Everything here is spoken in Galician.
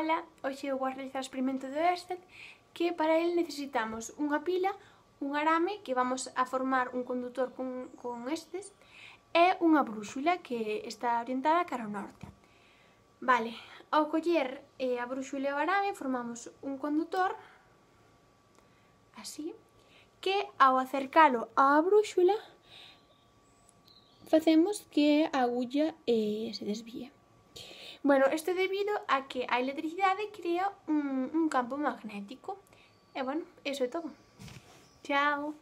Ola, hoxe eu vou realizar o experimento de Oersted que para el necesitamos unha pila, un arame que vamos a formar un condutor con, con estes e unha brúxula que está orientada cara ao norte. Vale, ao coller eh, a brúxula e o arame formamos un condutor así que ao acercalo á brúxula facemos que a agulla eh, se desvíe. Bueno, esto debido a que la electricidad crea un, un campo magnético. Y eh, bueno, eso es todo. Chao.